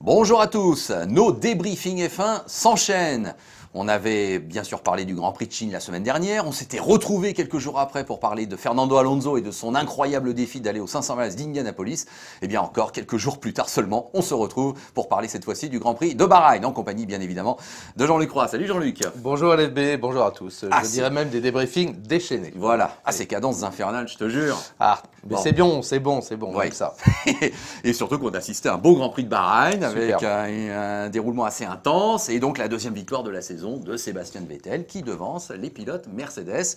Bonjour à tous, nos débriefings F1 s'enchaînent. On avait bien sûr parlé du Grand Prix de Chine la semaine dernière. On s'était retrouvé quelques jours après pour parler de Fernando Alonso et de son incroyable défi d'aller au 500 miles d'Indianapolis. Et eh bien encore, quelques jours plus tard seulement, on se retrouve pour parler cette fois-ci du Grand Prix de Bahreïn, en compagnie bien évidemment de Jean-Luc Roy. Salut Jean-Luc. Bonjour à LFB, bonjour à tous. je ah, dirais même des débriefings déchaînés. Voilà, à ah, ces cadences infernales, je te jure. Ah, mais c'est bon, c'est bon, c'est bon, ça. et surtout qu'on assisté à un beau Grand Prix de Bahreïn avec un déroulement assez intense et donc la deuxième victoire de la saison de Sébastien Vettel qui devance les pilotes Mercedes.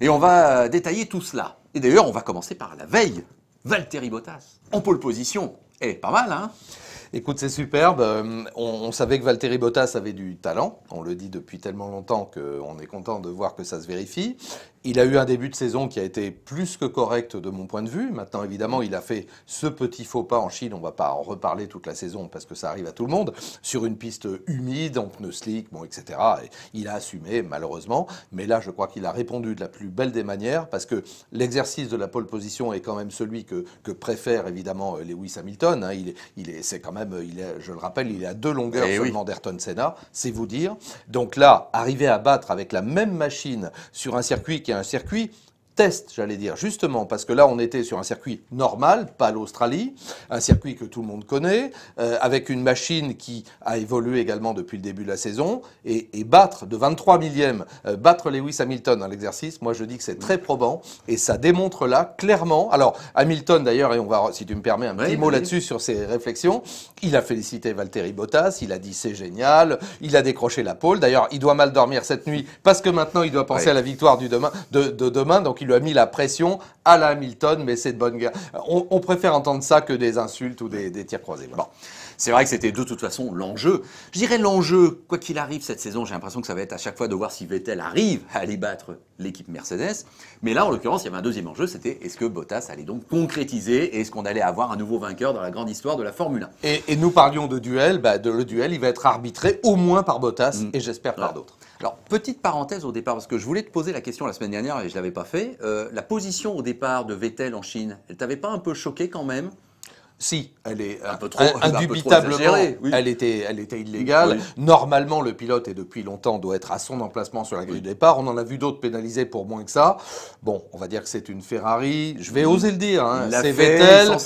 Et on va euh, détailler tout cela. Et d'ailleurs, on va commencer par la veille. Valtteri Bottas, en pole position. Eh, pas mal, hein Écoute, c'est superbe. Euh, on, on, savait que Valtteri Bottas avait du talent. On le dit depuis tellement longtemps qu'on est content de voir que ça se vérifie. Il a eu un début de saison qui a été plus que correct de mon point de vue. Maintenant, évidemment, il a fait ce petit faux pas en Chine. On ne va pas en reparler toute la saison parce que ça arrive à tout le monde. Sur une piste humide, en pneus slick, bon, etc. il a assumé, malheureusement. Mais là, je crois qu'il a répondu de la plus belle des manières parce que l'exercice de la pole position est quand même celui que, préfère évidemment euh, Lewis Hamilton. Hein. Il, est, c'est quand même, euh, je le rappelle, il est à deux longueurs Et eh seulement Senna. C'est vous dire. Donc là, arriver à battre avec la même machine sur un circuit qui un circuit test, j'allais dire, justement, parce que là, on était sur un circuit normal, pas l'Australie, un circuit que tout le monde connaît, euh, avec une machine qui a évolué également depuis le début de la saison, et, battre de 23 millièmes, euh, battre Lewis Hamilton à l'exercice, moi je dis que c'est très probant, et ça démontre là, clairement, alors Hamilton d'ailleurs, et on va, si tu me permets, un petit mot là-dessus sur ses réflexions, il a félicité Valtteri Bottas, il a dit c'est génial, il a décroché la pôle, d'ailleurs, il doit mal dormir cette nuit, parce que maintenant, il doit penser à la victoire du demain, de, de demain, donc il a mis la pression à la Hamilton, mais c'est de bonne guerre. On, préfère entendre ça que des insultes ou des, tirs croisés. Bon. C'est vrai que c'était de toute façon l'enjeu. Je dirais l'enjeu, quoi qu'il arrive cette saison, j'ai l'impression que ça va être à chaque fois de voir si Vettel arrive à aller battre l'équipe Mercedes. Mais là, en l'occurrence, il y avait un deuxième enjeu, c'était est-ce que Bottas allait donc concrétiser et est-ce qu'on allait avoir un nouveau vainqueur dans la grande histoire de la Formule 1 Et, nous parlions de duel, bah, de, le duel, il va être arbitré au moins par Bottas mm. et j'espère par d'autres. Alors, petite parenthèse au départ, parce que je voulais te poser la question la semaine dernière et je ne l'avais pas fait. Euh, la position au départ de Vettel en Chine, elle t'avait pas un peu choqué quand même si, elle est un euh, peu trop, indubitablement, elle, était, elle était illégale. Normalement, le pilote, et depuis longtemps, doit être à son emplacement sur la grille de départ. On en a vu d'autres pénalisés pour moins que ça. Bon, on va dire que c'est une Ferrari. Je vais oser le dire. Hein. C'est Vettel.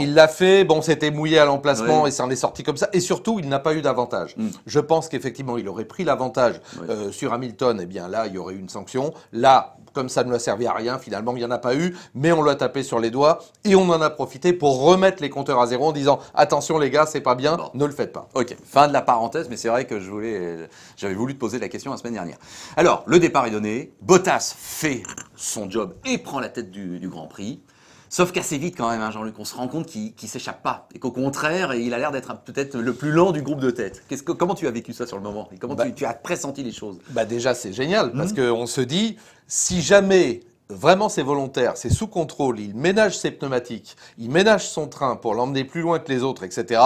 Il l'a fait. Bon, c'était mouillé à l'emplacement et ça en est sorti comme ça. Et surtout, il n'a pas eu d'avantage. Hmm. Je pense qu'effectivement, il aurait pris l'avantage euh, sur Hamilton. Eh bien, là, il y aurait eu une sanction. Là, comme ça ne lui a servi à rien, finalement, il n'y en a pas eu. Mais on l'a tapé sur les doigts et on en a profité pour remettre les à zéro en disant attention les gars, c'est pas bien, ne le faites pas. Ok, fin de la parenthèse, mais c'est vrai que je voulais, j'avais voulu te poser la question la semaine dernière. Alors, le départ est donné, Bottas fait son job et prend la tête du, Grand Prix. Sauf qu'assez vite quand même, un hein, Jean-Luc, on se rend compte qu'il s'échappe pas et qu'au contraire, il a l'air d'être peut-être le plus lent du groupe de tête. Que, comment tu as vécu ça sur le moment et Comment bah tu, as pressenti les choses Bah déjà, c'est génial parce mmh. que on se dit, si jamais vraiment c'est volontaire, c'est sous contrôle, il ménage ses pneumatiques, il ménage son train pour l'emmener plus loin que les autres, etc.,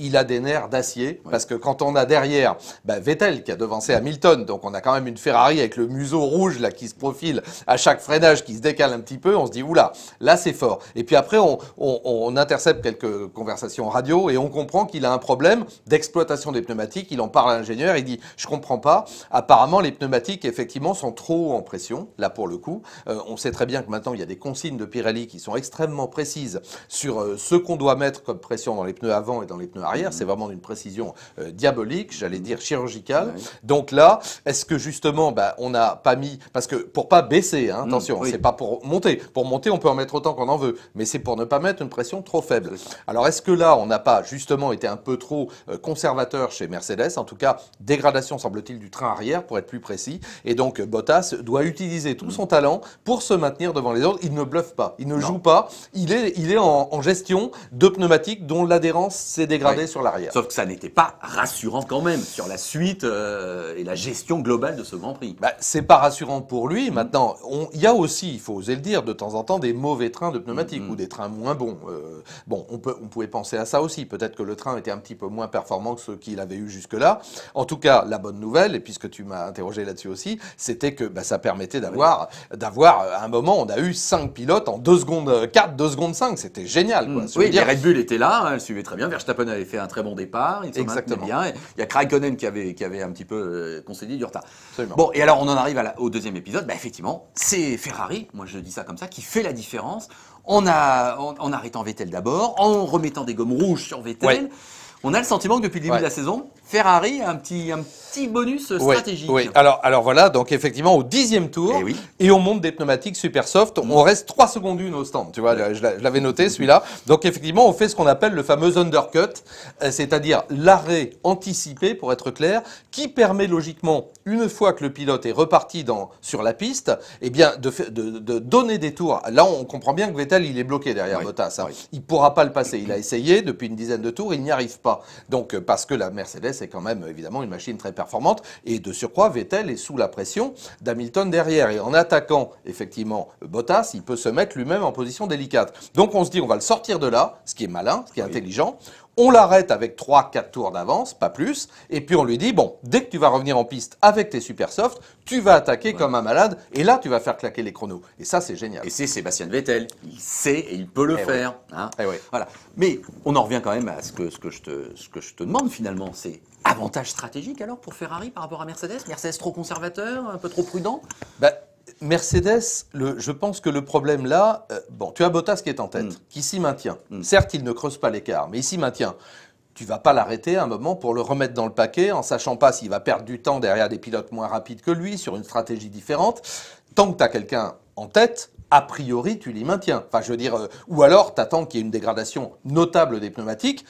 il a des nerfs d'acier. Parce que quand on a derrière bah, Vettel qui a devancé Hamilton, donc on a quand même une Ferrari avec le museau rouge là qui se profile à chaque freinage, qui se décale un petit peu, on se dit oula, là c'est fort. Et puis après on, on, on, intercepte quelques conversations radio et on comprend qu'il a un problème d'exploitation des pneumatiques, il en parle à l'ingénieur, il dit je comprends pas, apparemment les pneumatiques effectivement sont trop en pression, là pour le coup. Euh, on sait très bien que maintenant, il y a des consignes de Pirelli qui sont extrêmement précises sur euh, ce qu'on doit mettre comme pression dans les pneus avant et dans les pneus arrière. Mhm. C'est vraiment une précision euh, diabolique, j'allais dire chirurgicale. Donc là, est-ce que justement, bah, on n'a pas mis... Parce que pour pas baisser, hein, mm, attention, c'est pas pour monter. Pour monter, on peut en mettre autant qu'on en veut, mais c'est pour ne pas mettre une pression trop faible. Alors est-ce que là, on n'a pas justement été un peu trop euh, conservateur chez Mercedes En tout cas, dégradation, semble-t-il, du train arrière, pour être plus précis. Et donc, Bottas doit utiliser tout mm. son talent pour se maintenir devant les autres. Il ne bluffe pas, il ne joue pas, il est, il est en, gestion de pneumatiques dont l'adhérence s'est dégradée sur l'arrière. Sauf que ça n'était pas rassurant quand même sur la suite euh, et la gestion globale de ce Grand Prix. Bah, c'est pas rassurant pour lui. Mm. Maintenant, il y a aussi, il faut oser le dire, de temps en temps des mauvais trains de pneumatiques mm. ou des trains moins bons. Euh, bon, on, peut, on pouvait penser à ça aussi. Peut-être que le train était un petit peu moins performant que ce qu'il avait eu jusque-là. En tout cas, la bonne nouvelle, et puisque tu m'as interrogé là-dessus aussi, c'était que bah, ça permettait d'avoir d'avoir à un moment, on a eu cinq pilotes en 2 secondes 4, euh, 2 secondes 5. C'était génial. Mm. oui, Red Bull était là, hein, elle suivait très bien. Verstappen avait fait un très bon départ. Il Exactement. Bien. Il y a Kraconen qui avait, qui avait un petit peu euh, concédé du retard. Bon, et alors on en arrive au deuxième épisode. Bah, effectivement, c'est Ferrari, moi je dis ça comme ça, qui fait la différence en, a, arrêtant Vettel d'abord, en remettant des gommes rouges sur Vettel. On a le sentiment que depuis le début de la saison, Ferrari un petit, petit bonus stratégique. Oui, alors, alors voilà, donc effectivement au dixième tour, eh et, on monte des pneumatiques super soft, mm. on reste trois secondes d'une au stand, tu vois, je l'avais noté celui-là. Donc effectivement, on fait ce qu'on appelle le fameux undercut, euh, c'est-à-dire l'arrêt anticipé, pour être clair, qui permet logiquement, une fois que le pilote est reparti dans, sur la piste, eh bien, de, de, donner des tours. Là, on comprend bien que Vettel, il est bloqué derrière oui, Bottas. Hein. Il ne pourra pas le passer. Il a essayé depuis une dizaine de tours, il n'y arrive pas. Donc, euh, parce que la Mercedes c'est quand même évidemment une machine très performante. Et de surcroît, Vettel est sous la pression d'Hamilton derrière. Et en attaquant effectivement Bottas, il peut se mettre lui-même en position délicate. Donc on se dit, on va le sortir de là, ce qui est malin, ce qui est intelligent. On l'arrête avec 3-4 tours d'avance, pas plus. Et puis on lui dit, bon, dès que tu vas revenir en piste avec tes super softs, tu vas attaquer comme un malade. Et là, tu vas faire claquer les chronos. Et ça, c'est génial. Et c'est Sébastien Vettel. Il sait et il peut le eh faire. Hein. Eh voilà. Mais on en revient quand même à ce que, ce que, je, te, ce que je te demande finalement. C'est Avantage stratégique alors pour Ferrari par rapport à Mercedes Mercedes trop conservateur, un peu trop prudent bah, Mercedes, je pense que le problème là, euh, bon, tu as Bottas qui est en tête, mm. qui s'y maintient. Mm. Certes, il ne creuse pas l'écart, mais il s'y maintient. Tu vas pas l'arrêter un moment pour le remettre dans le paquet en sachant pas s'il va perdre du temps derrière des pilotes moins rapides que lui sur une stratégie différente. Tant que tu as quelqu'un en tête, a priori, tu l'y maintiens. Enfin, je veux dire, euh, ou alors, tu attends qu'il y ait une dégradation notable des pneumatiques.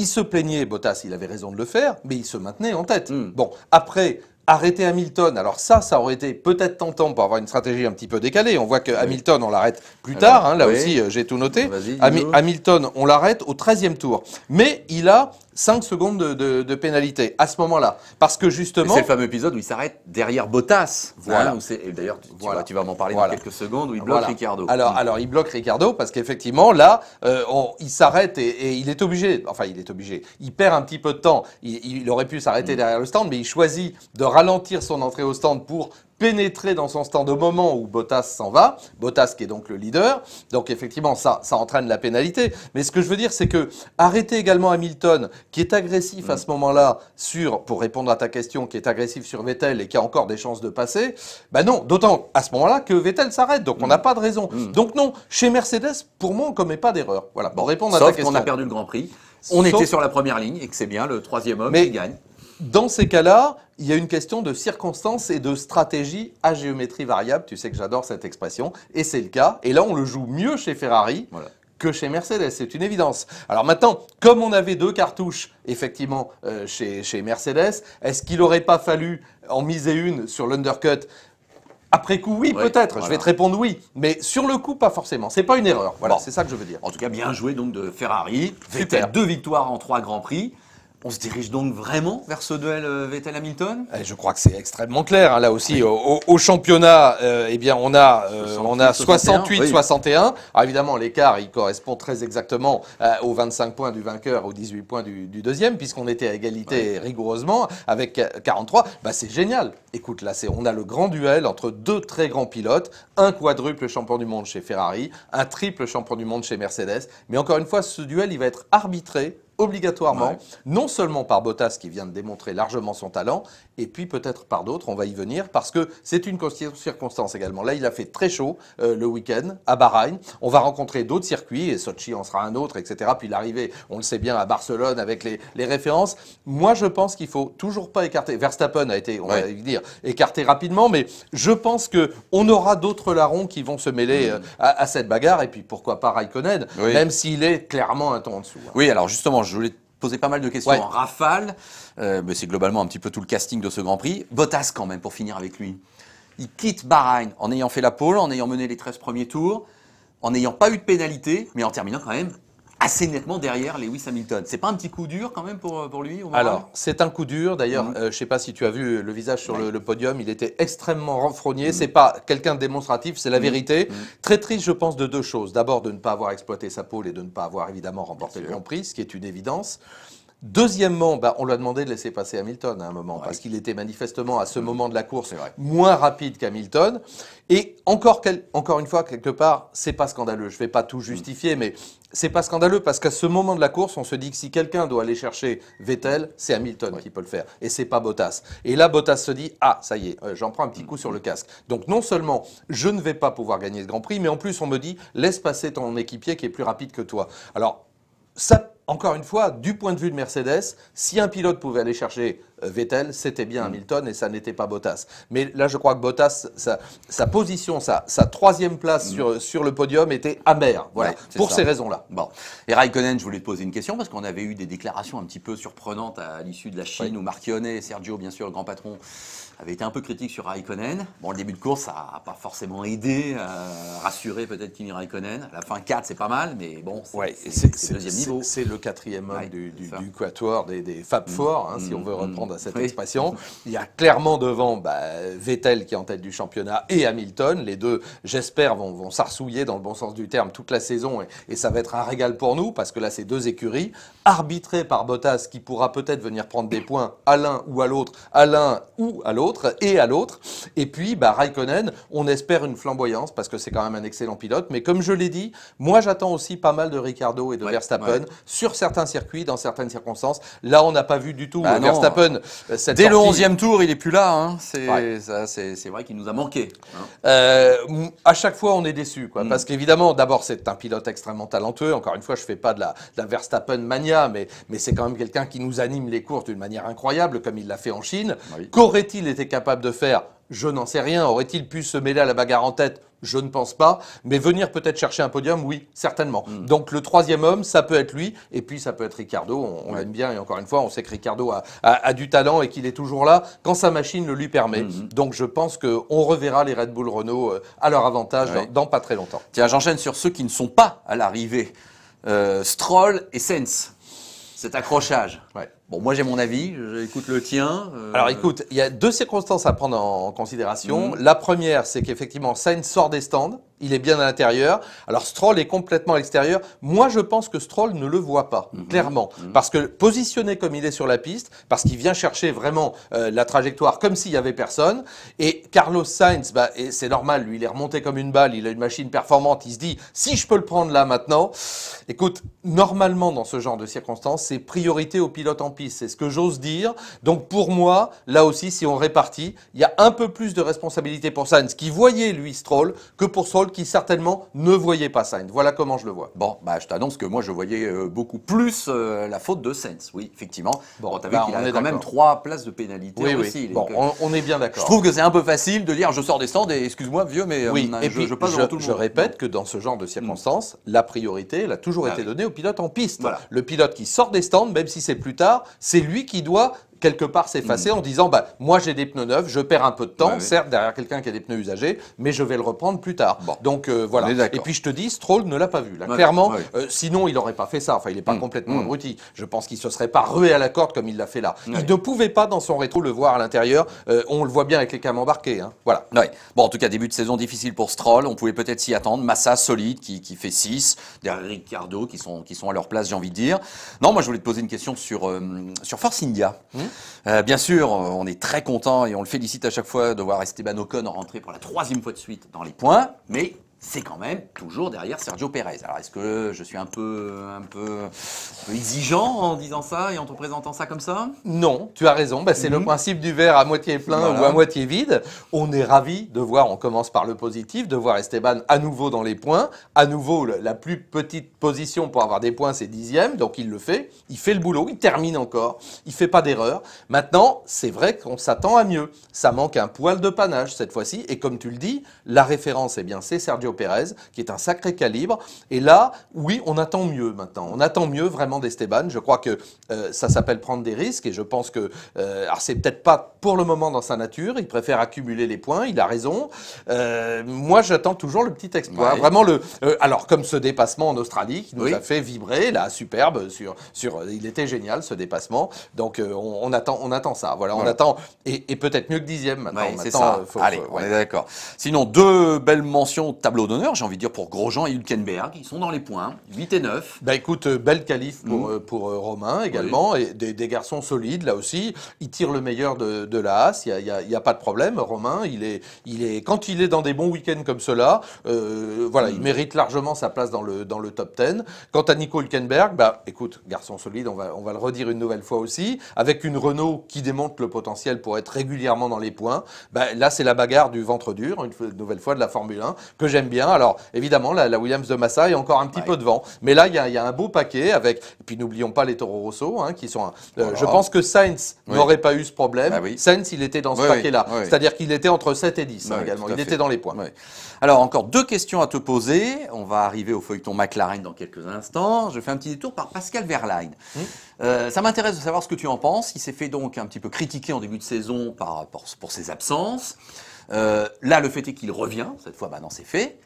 Il se plaignait, Bottas, il avait raison de le faire, mais il se maintenait en tête. Hmm. Bon, après, arrêter Hamilton. Alors ça, ça aurait été peut-être tentant pour avoir une stratégie un petit peu décalée. On voit que Hamilton, on l'arrête plus tard. Hein, là aussi, euh, j'ai tout noté. Hamilton, on l'arrête au 13e tour. Mais il a 5 secondes de, pénalité à ce moment-là. Parce que justement... C'est le fameux épisode où il s'arrête derrière Bottas. Voilà. c'est. D'ailleurs, tu, vas, m'en parler dans quelques secondes, où il bloque Ricardo. Alors, mm. alors, il bloque Ricardo parce qu'effectivement, là, euh, il s'arrête et, il est obligé, enfin il est obligé, il perd un petit peu de temps. Il, aurait pu s'arrêter mm. derrière le stand, mais il choisit de ralentir son entrée au stand pour pénétrer dans son stand au moment où Bottas s'en va, Bottas qui est donc le leader, donc effectivement ça, ça entraîne la pénalité, mais ce que je veux dire c'est que arrêter également Hamilton qui est agressif à mm. ce moment-là sur, pour répondre à ta question, qui est agressif sur Vettel et qui a encore des chances de passer, ben non, d'autant à ce moment-là que Vettel s'arrête, donc on mm. n'a pas de raison. Mm. Donc non, chez Mercedes, pour moi on ne commet pas d'erreur. Voilà, bon, répondre à ta question. on a perdu le Grand Prix. On était sur la première ligne et que c'est bien le troisième homme qui gagne. Dans ces cas-là, il y a une question de circonstances et de stratégie à géométrie variable. Tu sais que j'adore cette expression, et c'est le cas. Et là, on le joue mieux chez Ferrari que chez Mercedes, c'est une évidence. Alors maintenant, comme on avait deux cartouches, effectivement, euh, chez, Mercedes, est-ce qu'il n'aurait pas fallu en miser une sur l'undercut après coup, oui, peut-être. Je vais te répondre oui, mais sur le coup, pas forcément. C'est pas une erreur. Voilà, c'est ça que je veux dire. En tout cas, bien joué donc de Ferrari. Super. Deux victoires en trois grands prix. On se dirige donc vraiment vers ce duel euh, Vettel-Hamilton eh, Je crois que c'est extrêmement clair. Hein, là aussi, au, championnat, euh, eh bien, on a, 68, euh, a 68, 61. évidemment, l'écart, il correspond très exactement aux 25 points du vainqueur, aux 18 points du, deuxième, puisqu'on était à égalité rigoureusement avec 43. Bah, c'est génial. Écoute, là, on a le grand duel entre deux très grands pilotes, un quadruple champion du monde chez Ferrari, un triple champion du monde chez Mercedes. Mais encore une fois, ce duel, il va être arbitré obligatoirement, non seulement par Bottas qui vient de démontrer largement son talent, et puis peut-être par d'autres, on va y venir, parce que c'est une circonstance également. Là, il a fait très chaud euh, le week-end à Bahreïn. On va rencontrer d'autres circuits, et Sochi en sera un autre, etc. Puis l'arrivée, on le sait bien, à Barcelone avec les, les références. Moi, je pense qu'il faut toujours pas écarter. Verstappen a été, on va dire, écarté rapidement, mais je pense que on aura d'autres larrons qui vont se mêler mm. euh, à, cette bagarre, et puis pourquoi pas Raikkonen, même s'il est clairement un ton en dessous. Hein. Oui, alors justement, je voulais posait pas mal de questions en rafale, euh, mais c'est globalement un petit peu tout le casting de ce Grand Prix. Bottas quand même, pour finir avec lui. Il quitte Bahreïn en ayant fait la pole, en ayant mené les 13 premiers tours, en n'ayant pas eu de pénalité, mais en terminant quand même assez nettement derrière Lewis Hamilton. C'est pas un petit coup dur quand même pour, pour lui Alors, c'est un coup dur. D'ailleurs, mhm. euh, je ne sais pas si tu as vu le visage sur le, podium, il était extrêmement renfrogné. Mhm. C'est pas quelqu'un de démonstratif, c'est la mhm. vérité. Très triste, je pense, de deux choses. D'abord, de ne pas avoir exploité sa pôle et de ne pas avoir évidemment remporté le Grand Prix, ce qui est une évidence. Deuxièmement, bah, on lui a demandé de laisser passer Hamilton à un moment, parce qu'il était manifestement à ce mm. moment de la course moins rapide qu'Hamilton. Et encore, une fois, quelque part, c'est pas scandaleux. Je ne vais pas tout mm. justifier, mais c'est pas scandaleux parce qu'à ce moment de la course, on se dit que si quelqu'un doit aller chercher Vettel, c'est Hamilton qui peut le faire, et c'est pas Bottas. Et là, Bottas se dit ah ça y est, euh, j'en prends un petit mm. coup sur le casque. Donc non seulement je ne vais pas pouvoir gagner ce Grand Prix, mais en plus on me dit laisse passer ton équipier qui est plus rapide que toi. Alors ça encore une fois, du point de vue de Mercedes, si un pilote pouvait aller chercher Vettel, c'était bien mm. Hamilton et ça n'était pas Bottas. Mais là, je crois que Bottas, sa, position, sa, troisième place mm. sur, le podium était amère. Voilà, pour ces raisons-là. Bon. Et Raikkonen, je voulais te poser une question parce qu'on avait eu des déclarations un petit peu surprenantes à l'issue de la Chine où où et Sergio, bien sûr, le grand patron, avaient été un peu critiques sur Raikkonen. Bon, le début de course, ça n'a pas forcément aidé, euh, à rassurer peut-être Kimi Raikkonen. la fin 4, c'est pas mal, mais bon, c'est ouais, le deuxième niveau. C'est le quatrième homme du, quatuor des, des Fab mm. hein, si on veut reprendre à cette expression. Il y a clairement devant bah, Vettel qui est en tête du championnat et Hamilton. Les deux, j'espère, vont, s'arsouiller dans le bon sens du terme toute la saison et, ça va être un régal pour nous parce que là, c'est deux écuries arbitrées par Bottas qui pourra peut-être venir prendre des points à l'un ou à l'autre, à l'un ou à l'autre et à l'autre. Et puis, bah, Raikkonen, on espère une flamboyance parce que c'est quand même un excellent pilote. Mais comme je l'ai dit, moi, j'attends aussi pas mal de Ricardo et de Verstappen sur certains circuits, dans certaines circonstances. Là, on n'a pas vu du tout bah Verstappen euh, Dès le 11e tour, il n'est plus là. Hein. C'est vrai qu'il nous a manqué. Hein. Euh, à chaque fois, on est déçu. Mm. Parce qu'évidemment, d'abord, c'est un pilote extrêmement talentueux. Encore une fois, je ne fais pas de la, Verstappen mania, mais, c'est quand même quelqu'un qui nous anime les courses d'une manière incroyable, comme il l'a fait en Chine. Qu'aurait-il été capable de faire je n'en sais rien. Aurait-il pu se mêler à la bagarre en tête je ne pense pas, mais venir peut-être chercher un podium, oui, certainement. Mm. Donc le troisième homme, ça peut être lui, et puis ça peut être Ricardo, on, l'aime bien, et encore une fois, on sait que Ricardo a, du talent et qu'il est toujours là quand sa machine le lui permet. Mm-hmm. Donc je pense qu'on reverra les Red Bull Renault euh, à leur avantage dans, pas très longtemps. Tiens, j'enchaîne sur ceux qui ne sont pas à l'arrivée. Euh, Stroll et Sens, cet accrochage. Ouais. Bon, moi j'ai mon avis, j'écoute le tien. Euh, Alors écoute, il y a deux circonstances à prendre en considération. Mhm. La première, c'est qu'effectivement, ça, ne sort des stands. Il est bien à l'intérieur. Alors Stroll est complètement à l'extérieur. Moi, je pense que Stroll ne le voit pas, mhm. clairement. Mhm. Parce que positionné comme il est sur la piste, parce qu'il vient chercher vraiment euh, la trajectoire comme s'il n'y avait personne. Et Carlos Sainz, bah, c'est normal, lui, il est remonté comme une balle, il a une machine performante, il se dit, si je peux le prendre là maintenant, écoute, normalement dans ce genre de circonstances, c'est priorité au pilote en piste. C'est ce que j'ose dire. Donc pour moi, là aussi, si on répartit, il y a un peu plus de responsabilité pour Sainz, qui voyait, lui, Stroll, que pour Stroll qui certainement ne voyait pas Sainz. Voilà comment je le vois. Bon, bah, je t'annonce que moi je voyais euh, beaucoup plus euh, la faute de Sainz, oui, effectivement. Bon, t'as bah, qu'il a quand même trois places de pénalité oui, aussi. Oui. Bon, euh, on, est bien d'accord. Je trouve que c'est un peu facile de dire je sors des stands et excuse-moi vieux, mais oui. je, puis, je, tout le monde. Je répète que dans ce genre de mm. circonstances, la priorité, elle a toujours ah été donnée au pilote en piste. Le pilote qui sort des stands, même si c'est plus tard, c'est lui qui doit quelque part s'effacer hmm. en disant bah, moi j'ai des pneus neufs, je perds un peu de temps, certes derrière quelqu'un qui a des pneus usagés, mais je vais le reprendre plus tard. Bon. Donc euh, voilà. Et puis je te dis, Stroll ne l'a pas vu. Là. Clairement, euh, sinon il n'aurait pas fait ça. Enfin, il n'est pas hmm. complètement hmm. abruti. Je pense qu'il se serait pas rué à la corde comme il l'a fait là. Il ne pouvait pas dans son rétro le voir à l'intérieur. Euh, on le voit bien avec les cams embarqués. Hein. Voilà. Bon, en tout cas, début de saison difficile pour Stroll. On pouvait peut-être s'y attendre. Massa solide qui, qui fait 6 derrière Ricardo qui sont, qui sont à leur place, j'ai envie de dire. Non, moi je voulais te poser une question sur, sur Force India. Euh, bien sûr, on est très content et on le félicite à chaque fois de voir Esteban Ocon rentrer pour la troisième fois de suite dans les points, mais c'est quand même toujours derrière Sergio Pérez. Alors est-ce que je suis un peu, un peu, exigeant en disant ça et en te présentant ça comme ça Non, tu as raison. Bah, c'est le mhm. principe du verre à moitié plein ou à moitié vide. On est ravi de voir, on commence par le positif, de voir Esteban à nouveau dans les points. À nouveau, la plus petite position pour avoir des points, c'est dixième. Donc il le fait. Il fait le boulot, il termine encore. Il fait pas d'erreur. Maintenant, c'est vrai qu'on s'attend à mieux. Ça manque un poil de panache cette fois-ci. Et comme tu le dis, la référence, eh bien, c'est Sergio Pérez, qui est un sacré calibre. Et là, oui, on attend mieux maintenant. On attend mieux vraiment d'Esteban. Je crois que euh, ça s'appelle prendre des risques et je pense que, euh, alors c'est peut-être pas pour le moment dans sa nature, il préfère accumuler les points, il a raison. Euh, moi, j'attends toujours le petit exploit. Vraiment le, alors comme ce dépassement en Australie qui nous a fait vibrer, là, superbe, sur, sur, il était génial ce dépassement. Donc on, attend, on attend ça. Voilà, on attend, et, peut-être mieux que dixième maintenant. c'est ça. Allez, on est d'accord. Sinon, deux belles mentions tableau d'honneur, j'ai envie de dire, pour Grosjean et Hülkenberg. Ils sont dans les points, 8 et 9. Ben bah, écoute, euh, belle qualif pour, mmh. euh, pour, euh, Romain également, et des, garçons solides là aussi. Il tire le meilleur de, de la Haas, il n'y a, pas de problème. Romain, il est, il est, quand il est dans des bons week-ends comme cela, voilà, mmh. il mérite largement sa place dans le, dans le top 10. Quant à Nico Hülkenberg, bah écoute, garçon solide, on va, on va le redire une nouvelle fois aussi, avec une Renault qui démontre le potentiel pour être régulièrement dans les points. Bah, là, c'est la bagarre du ventre dur, une nouvelle fois de la Formule 1, que j'aime bien. Alors, évidemment, la, Williams de Massa est encore un petit peu devant. Mais là, il y, a un beau paquet avec. Et puis, n'oublions pas les Toro Rosso, hein, qui sont. Euh, oh je pense que Sainz n'aurait pas eu ce problème. Bah Sainz, il était dans ce paquet-là. C'est-à-dire qu'il était entre 7 et 10 hein, également. Il était dans les points. Alors, encore deux questions à te poser. On va arriver au feuilleton McLaren dans quelques instants. Je fais un petit détour par Pascal Verlaine. Mmh. Euh, ça m'intéresse de savoir ce que tu en penses. Il s'est fait donc un petit peu critiquer en début de saison par, pour ses absences. Euh, là, le fait est qu'il revient, cette fois, maintenant bah, c'est fait.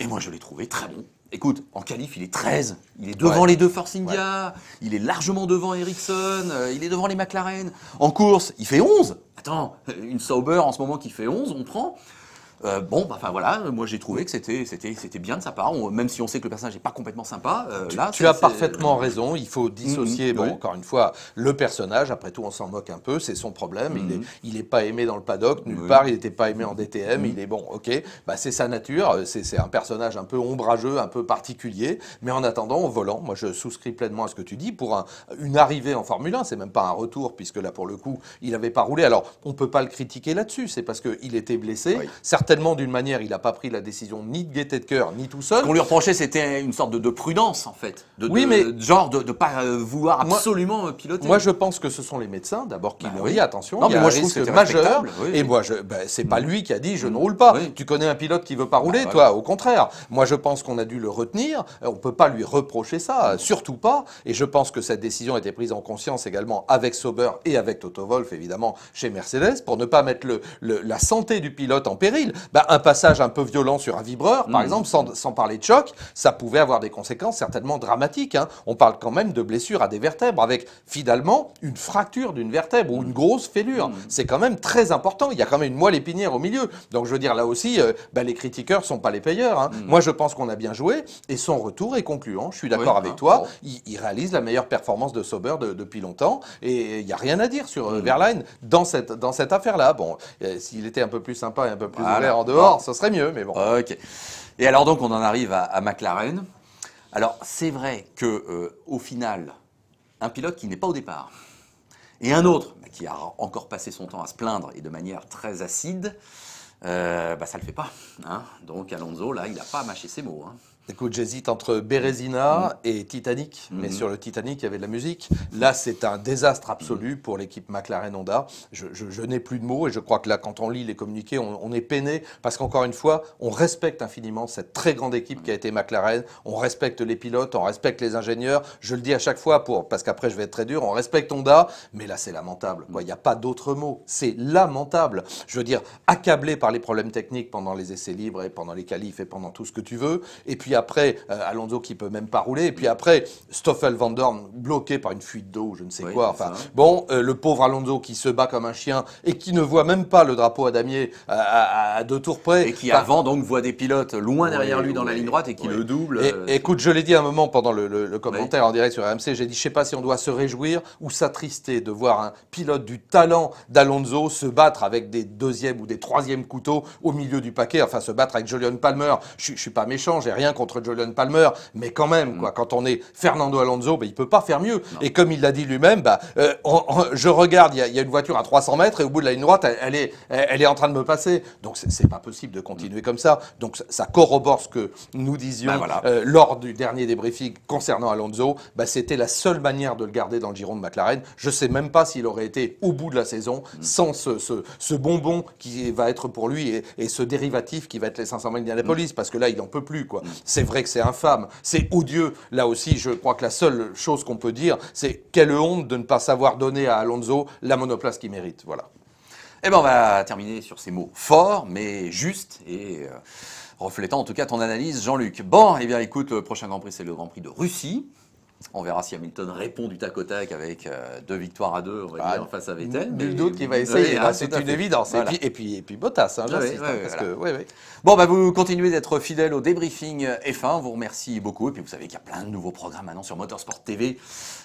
Et moi, je l'ai trouvé très bon. Écoute, en qualif, il est 13. Il est devant les deux Force India. Il est largement devant Ericsson. Euh, il est devant les McLaren. En course, il fait 11. Attends, une Sauber en ce moment qui fait 11, on prend. Euh, bon, bah, enfin voilà, moi j'ai trouvé que c'était bien de sa part, même si on sait que le personnage n'est pas complètement sympa. Euh, là, tu as parfaitement raison, il faut mm, dissocier, mm, bon, encore une fois, le personnage, après tout on s'en moque un peu, c'est son problème, il n'est mm. pas aimé dans le paddock, nulle part, il n'était pas aimé en DTM, il est bon, ok, bah, c'est sa nature, c'est un personnage un peu ombrageux, un peu particulier, mais en attendant, au volant, moi je souscris pleinement à ce que tu dis, pour une arrivée en Formule 1, c'est même pas un retour, puisque là pour le coup, il n'avait pas roulé, alors on ne peut pas le critiquer là-dessus, c'est parce qu'il était blessé, Tellement d'une manière, il n'a pas pris la décision ni de gaieté de cœur, ni tout seul. Qu'on lui reprochait, c'était une sorte de, prudence, en fait. De, oui, mais. Genre de ne pas euh, vouloir absolument euh, piloter. Moi, je pense que ce sont les médecins, d'abord, qui bah le attention, non, un majeur. et moi, je, n'est bah, c'est pas mm. lui qui a dit je mm. ne roule pas. Tu connais un pilote qui ne veut pas rouler, ah, bah toi, au contraire. Moi, je pense qu'on a dû le retenir. Euh, on ne peut pas lui reprocher ça, mm. surtout pas. Et je pense que cette décision a été prise en conscience également avec Sauber et avec Toto Wolff, évidemment, chez Mercedes, pour ne pas mettre la santé du pilote en péril. Bah, un passage un peu violent sur un vibreur, par mm. exemple, sans, parler de choc, ça pouvait avoir des conséquences certainement dramatiques. Hein. On parle quand même de blessures à des vertèbres, avec finalement une fracture d'une vertèbre ou mm. une grosse fêlure. Mm. C'est quand même très important. Il y a quand même une moelle épinière au milieu. Donc je veux dire, là aussi, euh, bah, les critiqueurs sont pas les payeurs. Hein. Moi, je pense qu'on a bien joué et son retour est concluant. Je suis d'accord avec hein, toi. Il, réalise la meilleure performance de Sober depuis longtemps et il n'y a rien à dire sur euh, Verlaine dans cette, dans cette affaire-là. Bon, euh, s'il était un peu plus sympa et un peu plus bah, en dehors, ce serait mieux, mais bon. Ok. Et alors donc on en arrive à, McLaren. Alors c'est vrai que euh, au final, un pilote qui n'est pas au départ et un autre qui a encore passé son temps à se plaindre et de manière très acide, ça euh, bah, ça le fait pas. Hein. Donc Alonso là, il n'a pas mâché ses mots. Hein. Écoute, j'hésite entre Bérésina mm. et Titanic, mais mm-hmm. sur le Titanic, il y avait de la musique. Là, c'est un désastre absolu mm-hmm. pour l'équipe McLaren-Honda. Je, n'ai plus de mots et je crois que là, quand on lit les communiqués, on, est peiné parce qu'encore une fois, on respecte infiniment cette très grande équipe qui a été McLaren. On respecte les pilotes, on respecte les ingénieurs. Je le dis à chaque fois pour, parce qu'après, je vais être très dur. On respecte Honda, mais là, c'est lamentable. Il n'y a pas d'autre mot. C'est lamentable. Je veux dire, accablé par les problèmes techniques pendant les essais libres et pendant les qualifs et pendant tout ce que tu veux. Et puis, après, euh, Alonso qui peut même pas rouler, et puis après, Stoffel Van bloqué par une fuite d'eau, je ne sais quoi. Enfin, bon, euh, le pauvre Alonso qui se bat comme un chien et qui ne voit même pas le drapeau à damier euh, à, deux tours près. Et qui avant donc voit des pilotes loin derrière lui dans la ligne droite et qui le double. Et, écoute, je l'ai dit un moment pendant le, commentaire en direct sur RMC, j'ai dit, je sais pas si on doit se réjouir ou s'attrister de voir un pilote du talent d'Alonso se battre avec des deuxièmes ou des troisièmes couteaux au milieu du paquet, enfin se battre avec Julian Palmer. Je, suis pas méchant, j'ai rien contre Julian Palmer, mais quand même, quoi, mm. quand on est Fernando Alonso, ben, il ne peut pas faire mieux. Et comme il l'a dit lui-même, bah, euh, je regarde, il y, a une voiture à 300 mètres et au bout de la ligne droite, elle, est, elle est en train de me passer. Donc c'est pas possible de continuer mm. comme ça. Donc ça, corrobore ce que nous disions bah, euh, lors du dernier débriefing concernant Alonso. Bah, C'était la seule manière de le garder dans le giron de McLaren. Je ne sais même pas s'il aurait été au bout de la saison mm. sans ce, bonbon qui va être pour lui et, ce dérivatif qui va être les 500 mètres police parce que là, il n'en peut plus. quoi. C'est vrai que c'est infâme, c'est odieux. Là aussi, je crois que la seule chose qu'on peut dire, c'est quelle honte de ne pas savoir donner à Alonso la monoplace qu'il mérite. Voilà. Eh bien, on va terminer sur ces mots forts, mais justes et euh, reflétant en tout cas ton analyse, Jean-Luc. Bon, eh bien, écoute, le prochain Grand Prix, c'est le Grand Prix de Russie. On verra si Hamilton répond du tac au tac avec euh, deux victoires à deux, en ah, face à Vettel. Nul doute qu'il va essayer, ah, c'est une évidence. Et, puis, et, puis, et Bottas, hein, Oui, hein, Bon, bah, vous continuez d'être fidèle au débriefing euh, F1, on vous remercie beaucoup. Et puis vous savez qu'il y a plein de nouveaux programmes maintenant sur Motorsport TV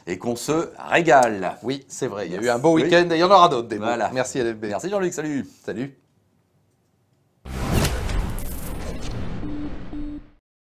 et qu'on se régale. Oui, c'est vrai, il y a eu un beau week-end et il y en aura d'autres. Voilà. Merci LFB. Merci Jean-Luc, salut. Salut.